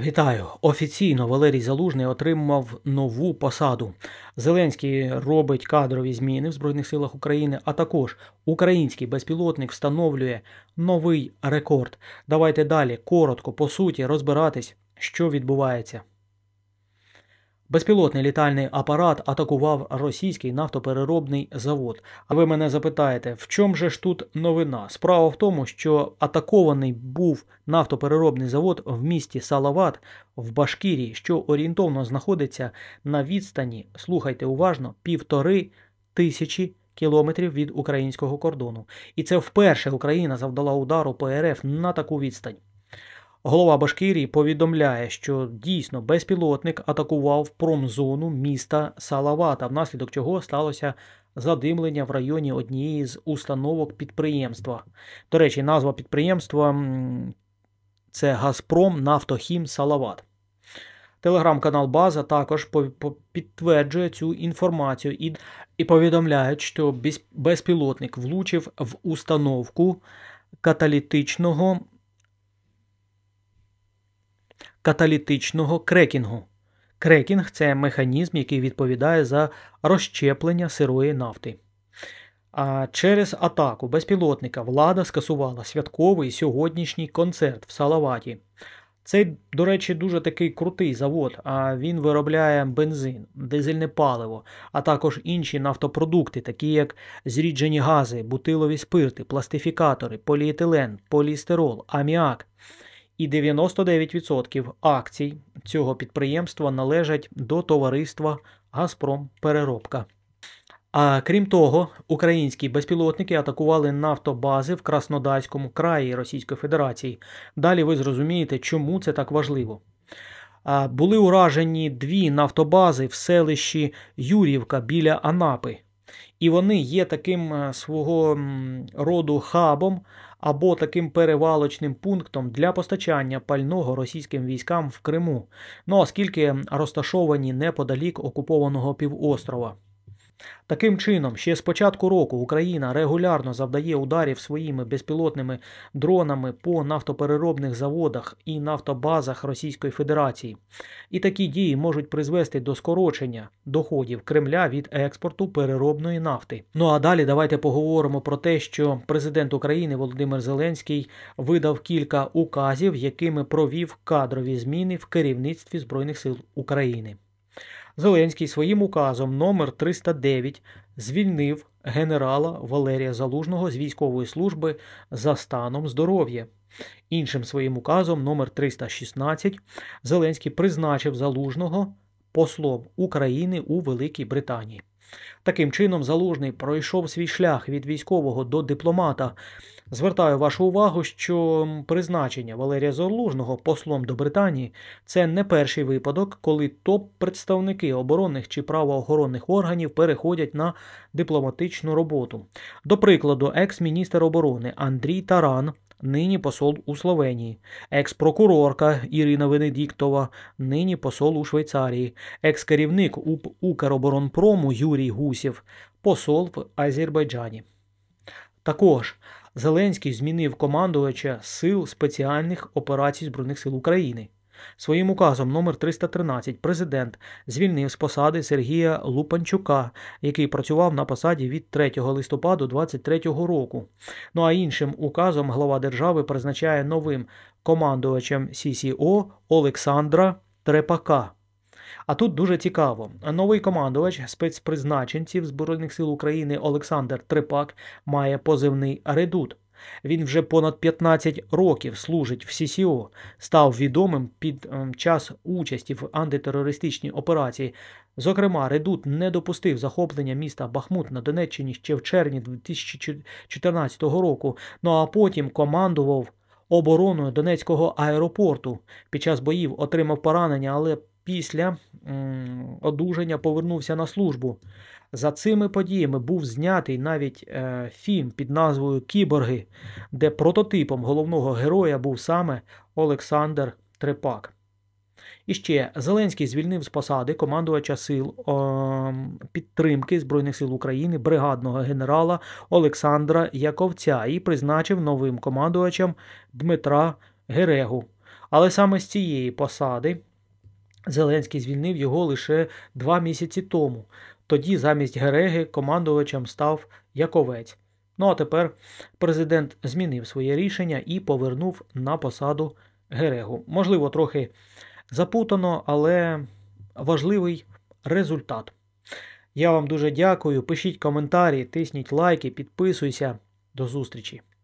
Вітаю офіційно. Валерій Залужний отримав нову посаду. Зеленський робить кадрові зміни в Збройних силах України. А також український безпілотник встановлює новий рекорд. Давайте далі коротко по суті розбиратись, що відбувається. Безпілотний літальний апарат атакував російський нафтопереробний завод. А ви мене запитаєте, в чому же ж тут новина? Справа в тому, що атакований був нафтопереробний завод в місті Салават в Башкірії, що орієнтовно знаходиться на відстані, слухайте уважно, півтори тисячі кілометрів від українського кордону. І це вперше Україна завдала удару ПРФ на таку відстань. Голова Башкирії повідомляє, що дійсно безпілотник атакував промзону міста Салавата, внаслідок чого сталося задимлення в районі однієї з установок підприємства. До речі, назва підприємства це Газпром Нафтохім Салават. Телеграм-канал База також підтверджує цю інформацію і і повідомляють, що безпілотник влучив в установку каталітичного каталітичного крекінгу. Крекінг це механізм, який відповідає за розщеплення сирої нафти. А через атаку безпілотника влада скасувала святковий сьогоднішній концерт в Салаваті. Цей, до речі, дуже такий крутий завод. А він виробляє бензин, дизельне паливо, а також інші нафтопродукти, такі як зріджені гази, бутилові спирти, пластифікатори, поліетилен, полістирол, аміак і 99% акцій цього підприємства належать до товариства Газпромпереробка. А крім того, українські безпілотники атакували нафтобази в Краснодарському краї Російської Федерації. Далі ви зрозумієте, чому це так важливо. Були уражені дві нафтобази в селищі Юрівка біля Анапи. І вони є таким е, свого роду хабом або таким перевалочним пунктом для постачання пального російським військам в Криму, ну оскільки розташовані неподалік окупованого півострова. Таким чином, ще з початку року Україна регулярно завдає ударів своїми безпілотними дронами по нафтопереробних заводах і нафтобазах Російської Федерації, і такі дії можуть призвести до скорочення доходів Кремля від експорту переробної нафти. Ну а далі давайте поговоримо про те, що президент України Володимир Зеленський видав кілька указів, якими провів кадрові зміни в керівництві Збройних сил України. Зеленський своїм указом номер 309 звільнив генерала Валерія Залужного з військової служби за станом здоров'я. Іншим своїм указом номер 316 Зеленський призначив Залужного послом України у Великій Британії. Таким чином, залужний пройшов свій шлях від військового до дипломата. Звертаю вашу увагу, що призначення Валерія Залужного послом до Британії це не перший випадок, коли топ-представники оборонних чи правоохоронних органів переходять на дипломатичну роботу. До прикладу, екс-міністр оборони Андрій Таран нині посол у Словенії, екс-прокурорка Ірина Венедіктова, нині посол у Швейцарії, екс-керівник Укроборонпрому Юрій Гусів, посол в Азербайджані. Також Зеленський змінив командувача Сил спеціальних операцій Збройних сил України. Своїм указом номер 313 президент звільнив з посади Сергія Лупанчука, який працював на посаді від 3 листопада 2023 року. Ну а іншим указом глава держави призначає новим командувачем СІСІО Олександра Трепака. А тут дуже цікаво. Новий командувач спецпризначенців Збройних сил України Олександр Трепак має позивний редут. Він вже понад 15 років служить в СІСІО, став відомим під ем, час участі в антитерористичній операції. Зокрема, Редут не допустив захоплення міста Бахмут на Донеччині ще в червні 2014 року. Ну а потім командував обороною Донецького аеропорту. Під час боїв отримав поранення, але після одужання повернувся на службу. За цими подіями був знятий навіть е, фільм під назвою Кіборги, де прототипом головного героя був саме Олександр Трепак. І ще Зеленський звільнив з посади командувача сил о, підтримки Збройних сил України бригадного генерала Олександра Яковця і призначив новим командувачем Дмитра Герегу. Але саме з цієї посади Зеленський звільнив його лише два місяці тому. Тоді замість Гереги командувачем став Яковець. Ну а тепер президент змінив своє рішення і повернув на посаду Герегу. Можливо, трохи запутано, але важливий результат. Я вам дуже дякую. Пишіть коментарі, тисніть лайки, підписуйся. До зустрічі!